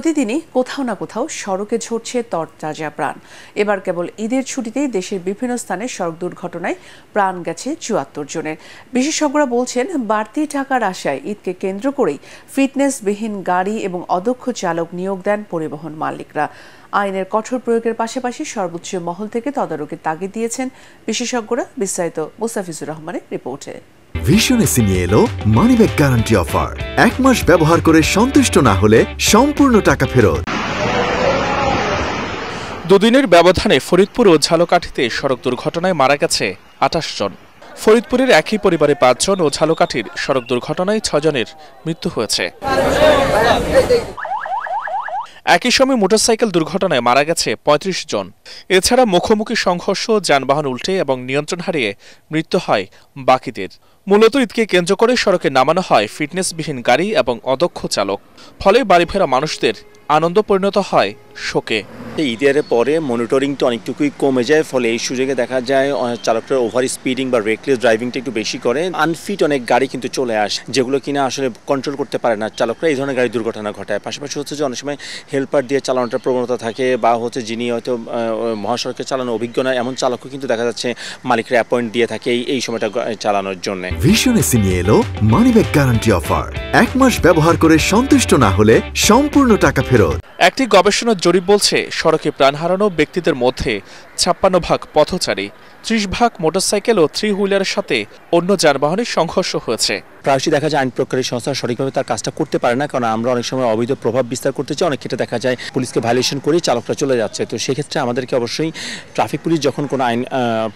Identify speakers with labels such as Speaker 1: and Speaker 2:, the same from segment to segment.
Speaker 1: প্রতিদিনই কোথাও না কোথাও সড়কে ঝরছে তরতাজা প্রাণ এবার কেবল ঈদের ছুটিতেই দেশের বিভিন্ন স্থানে সড়ক দুর্ঘটনায় প্রাণ গেছে চুয়াত্তর জনের বিশেষজ্ঞরা বলছেন বাড়তি টাকার আশায় ঈদকে কেন্দ্র করেই ফিটনেসবিহীন গাড়ি এবং অদক্ষ চালক নিয়োগ দেন পরিবহন মালিকরা আইনের কঠোর প্রয়োগের পাশাপাশি সর্বোচ্চ মহল থেকে তদারকির তাগিদ দিয়েছেন বিশেষজ্ঞরা বিস্তারিত মোস্তাফিজুর রহমানের রিপোর্টে
Speaker 2: ভীষণ এসি নিয়ে এলো ব্যাক গ্যারান্টি অফার এক মাস ব্যবহার করে সন্তুষ্ট না হলে সম্পূর্ণ টাকা ফেরত দুদিনের ব্যবধানে ফরিদপুর ও ঝালকাঠিতে
Speaker 3: সড়ক দুর্ঘটনায় মারা গেছে আঠাশ জন ফরিদপুরের একই পরিবারে পাঁচজন ও ঝালকাঠির সড়ক দুর্ঘটনায় ছজনের মৃত্যু হয়েছে একই সময় মোটরসাইকেল দুর্ঘটনায় মারা গেছে ৩৫ জন এছাড়া মুখোমুখি সংঘর্ষ যানবাহন উল্টে এবং নিয়ন্ত্রণ হারিয়ে মৃত্যু হয় বাকিদের মূলত ঈদকে কেন্দ্র করে সড়কে নামানো হয় ফিটনেসবিহীন গাড়ি এবং অদক্ষ চালক ফলে বাড়ি ফেরা মানুষদের
Speaker 4: আনন্দ পরিণত হয় শোকে ঈদের পরে মনিটরিংটা অনেকটুকুই কমে যায় ফলে এই সুযোগে দেখা যায় চালকের ওভার স্পিডিং বা রেকলেস ড্রাইভিংটা একটু বেশি করে আনফিট অনেক গাড়ি কিন্তু চলে আসে যেগুলো কিনা আসলে কন্ট্রোল করতে পারে না চালকরা এই ধরনের গাড়ি দুর্ঘটনা ঘটায় পাশাপাশি হচ্ছে যে অনেক সময় হেল্পার দিয়ে চালানোটার প্রবণতা থাকে বা হচ্ছে যিনি হয়তো মহাসড়কে চালানো অভিজ্ঞ নয় এমন চালকও কিন্তু দেখা যাচ্ছে মালিকরা অ্যাপয়েন্ট দিয়ে থাকে এই সময়টা চালানোর জন্য
Speaker 2: ভীষণ এসি নিয়ে এলো মানিব্যাগ গ্যারান্টি অফার এক মাস ব্যবহার করে সন্তুষ্ট না হলে সম্পূর্ণ টাকা ফেরত
Speaker 3: একটি গবেষণার জরিপ বলছে সড়কে প্রাণ হারানো ব্যক্তিদের মধ্যে ছাপ্পান্ন ভাগ পথচারী ত্রিশ ভাগ মোটরসাইকেল ও থ্রি হুইলারের সাথে অন্য যানবাহনের সংঘর্ষ হয়েছে
Speaker 4: প্রায়শই দেখা যায় আইন প্রকারী সংস্থা সঠিকভাবে তার কাজটা করতে পারে না কারণ আমরা অনেক সময় অবৈধ প্রভাব বিস্তার করতে চাই অনেক ক্ষেত্রে দেখা যায় পুলিশকে ভায়োলেশন করে চালকরা চলে যাচ্ছে তো সেক্ষেত্রে আমাদেরকে অবশ্যই ট্রাফিক পুলিশ যখন কোনো আইন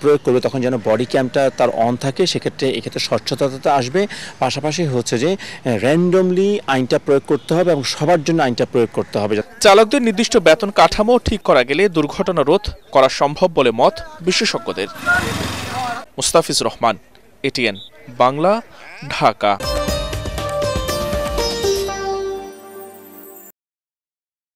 Speaker 4: প্রয়োগ করবে তখন যেন বডি ক্যাম্পটা তার অন থাকে সেক্ষেত্রে এক্ষেত্রে স্বচ্ছতা আসবে পাশাপাশি হচ্ছে যে র্যান্ডমলি আইনটা প্রয়োগ করতে হবে এবং সবার জন্য আইনটা প্রয়োগ করতে হবে
Speaker 3: চালকদের নির্দিষ্ট বেতন কাঠামো ঠিক করা গেলে দুর্ঘটনা রোধ করা সম্ভব বলে মত বিশেষজ্ঞদের মুস্তাফিজ রহমান এটিএন বাংলা ঢাকা